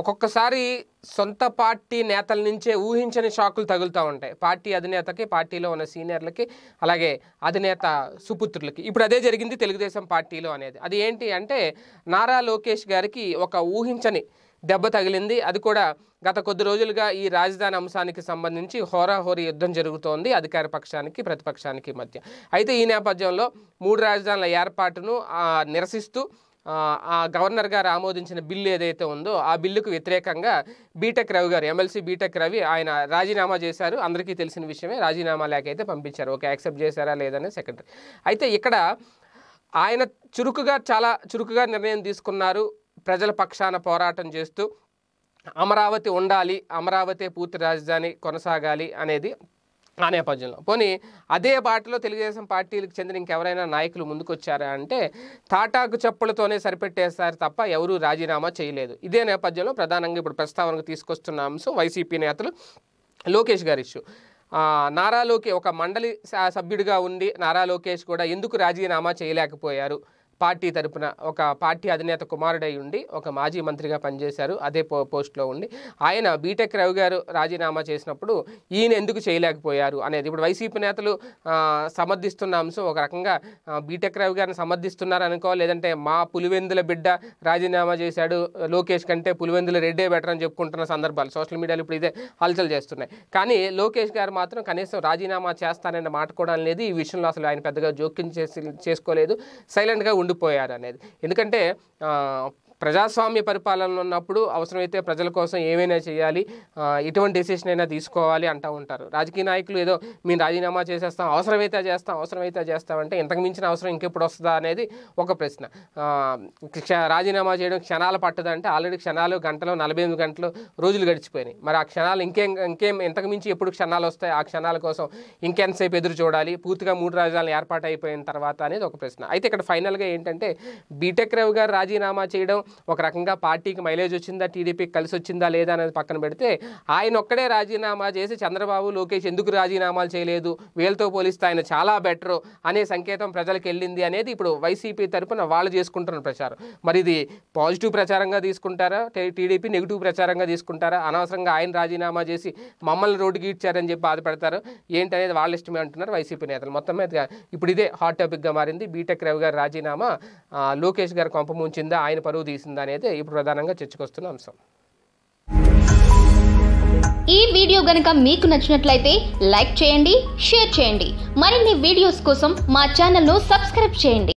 ఒక్కొక్కసారి సొంత పార్టీ నేతల నుంచే ఊహించని షాకులు తగులుతూ ఉంటాయి పార్టీ అధినేతకి పార్టీలో ఉన్న సీనియర్లకి అలాగే అధినేత సుపుత్రులకి ఇప్పుడు అదే జరిగింది తెలుగుదేశం పార్టీలో అనేది అది ఏంటి అంటే నారా లోకేష్ గారికి ఒక ఊహించని దెబ్బ తగిలింది అది కూడా గత కొద్ది రోజులుగా ఈ రాజధాని అంశానికి సంబంధించి హోరాహోరీ యుద్ధం జరుగుతోంది అధికార పక్షానికి ప్రతిపక్షానికి మధ్య అయితే ఈ నేపథ్యంలో మూడు రాజధానుల ఏర్పాటును నిరసిస్తూ ఆ గవర్నర్ గారు ఆమోదించిన బిల్లు ఏదైతే ఉందో ఆ బిల్లుకు వ్యతిరేకంగా బీటెక్ రవి గారు ఎమ్మెల్సీ బీటెక్ రవి ఆయన రాజీనామా చేశారు అందరికీ తెలిసిన విషయమే రాజీనామా లేక అయితే పంపించారు ఓకే యాక్సెప్ట్ చేశారా లేదని సెక్రటరీ అయితే ఇక్కడ ఆయన చురుకుగా చాలా చురుకుగా నిర్ణయం తీసుకున్నారు ప్రజల పక్షాన పోరాటం చేస్తూ అమరావతి ఉండాలి అమరావతి పూర్తి రాజధాని కొనసాగాలి అనేది ఆ నేపథ్యంలో పోనీ అదే బాటలో తెలుగుదేశం పార్టీలకు చెందిన ఇంకెవరైనా నాయకులు వచ్చారా అంటే తాటాకు చెప్పులతోనే సరిపెట్టేస్తారు తప్ప ఎవరూ రాజీనామా చేయలేదు ఇదే నేపథ్యంలో ప్రధానంగా ఇప్పుడు ప్రస్తావనకు తీసుకొస్తున్న అంశం వైసీపీ నేతలు లోకేష్ గారి ఇష్యూ నారా లోకే ఒక మండలి సభ్యుడిగా ఉండి నారా లోకేష్ కూడా ఎందుకు రాజీనామా చేయలేకపోయారు పార్టీ తరపున ఒక పార్టీ అధినేత కుమారుడై ఉండి ఒక మాజీ మంత్రిగా పనిచేశారు అదే పో పోస్ట్లో ఉండి ఆయన బీటెక్ రవి గారు రాజీనామా చేసినప్పుడు ఈయన ఎందుకు చేయలేకపోయారు అనేది ఇప్పుడు వైసీపీ నేతలు సమర్థిస్తున్న అంశం ఒక రకంగా బీటెక్ రవి గారిని సమర్థిస్తున్నారు అనుకో లేదంటే మా పులివెందుల బిడ్డ రాజీనామా చేశాడు లోకేష్ కంటే పులివెందుల రెడ్డే బెటర్ అని చెప్పుకుంటున్న సందర్భాలు సోషల్ మీడియాలో ఇప్పుడు ఇదే హల్చల్ చేస్తున్నాయి కానీ లోకేష్ గారు మాత్రం కనీసం రాజీనామా చేస్తానన్న మాట కూడా లేదు ఈ విషయంలో అసలు ఆయన పెద్దగా జోక్యం చేసి చేసుకోలేదు సైలెంట్గా ఉండిపోయారు అనేది ఎందుకంటే ప్రజాస్వామ్య పరిపాలనలో ఉన్నప్పుడు అవసరమైతే ప్రజల కోసం ఏమైనా చేయాలి ఎటువంటి డెసిషన్ అయినా తీసుకోవాలి అంటూ ఉంటారు రాజకీయ నాయకులు ఏదో మేము రాజీనామా చేసేస్తాం అవసరమైతే చేస్తాం అవసరమైతే చేస్తామంటే ఇంతకు మించిన అవసరం ఇంకెప్పుడు వస్తుందా అనేది ఒక ప్రశ్న రాజీనామా చేయడం క్షణాలు పట్టదంటే ఆల్రెడీ క్షణాలు గంటలు నలభై ఎనిమిది గంటలు రోజులు గడిచిపోయినాయి మరి ఆ క్షణాలు ఇంకేం ఇంకేం ఇంతకు మించి ఎప్పుడు క్షణాలు వస్తాయి ఆ క్షణాల కోసం ఇంకెంతసేపు ఎదురు చూడాలి పూర్తిగా మూడు రాజధానులు ఏర్పాటు అయిపోయిన తర్వాత అనేది ఒక ప్రశ్న అయితే ఇక్కడ ఫైనల్గా ఏంటంటే బీటెక్ రావు గారు రాజీనామా చేయడం ఒక రకంగా పార్టీకి మైలేజ్ వచ్చిందా టీడీపీకి కలిసి వచ్చిందా లేదా అనేది పక్కన పెడితే ఆయన ఒక్కడే రాజీనామా చేసి చంద్రబాబు లోకేష్ ఎందుకు రాజీనామాలు చేయలేదు వీళ్ళతో పోలిస్తే ఆయన చాలా బెటర్ అనే సంకేతం ప్రజలకు వెళ్ళింది అనేది ఇప్పుడు వైసీపీ తరఫున వాళ్ళు చేసుకుంటున్న ప్రచారం మరి ఇది పాజిటివ్ ప్రచారంగా తీసుకుంటారా టీడీపీ నెగిటివ్ ప్రచారంగా తీసుకుంటారా అనవసరంగా ఆయన రాజీనామా చేసి మమ్మల్ని రోడ్డుకి ఇచ్చారని చెప్పి బాధపడతారు ఏంటనేది వాళ్ళ ఇష్టమే అంటున్నారు వైసీపీ నేతలు మొత్తం మీద ఇప్పుడు ఇదే హాట్ టాపిక్గా మారింది బీటెక్ రవి గారు రాజీనామా లోకేష్ గారు కొంపముంచిందా ఆయన పరువు తీసిందా అనేది ఇప్పుడు ప్రధానంగా చర్చకొస్తున్న అంశం ఈ వీడియో గనక మీకు నచ్చినట్లయితే లైక్ చేయండి షేర్ చేయండి మరిన్ని వీడియోస్ కోసం మా ఛానల్ను సబ్స్క్రైబ్ చేయండి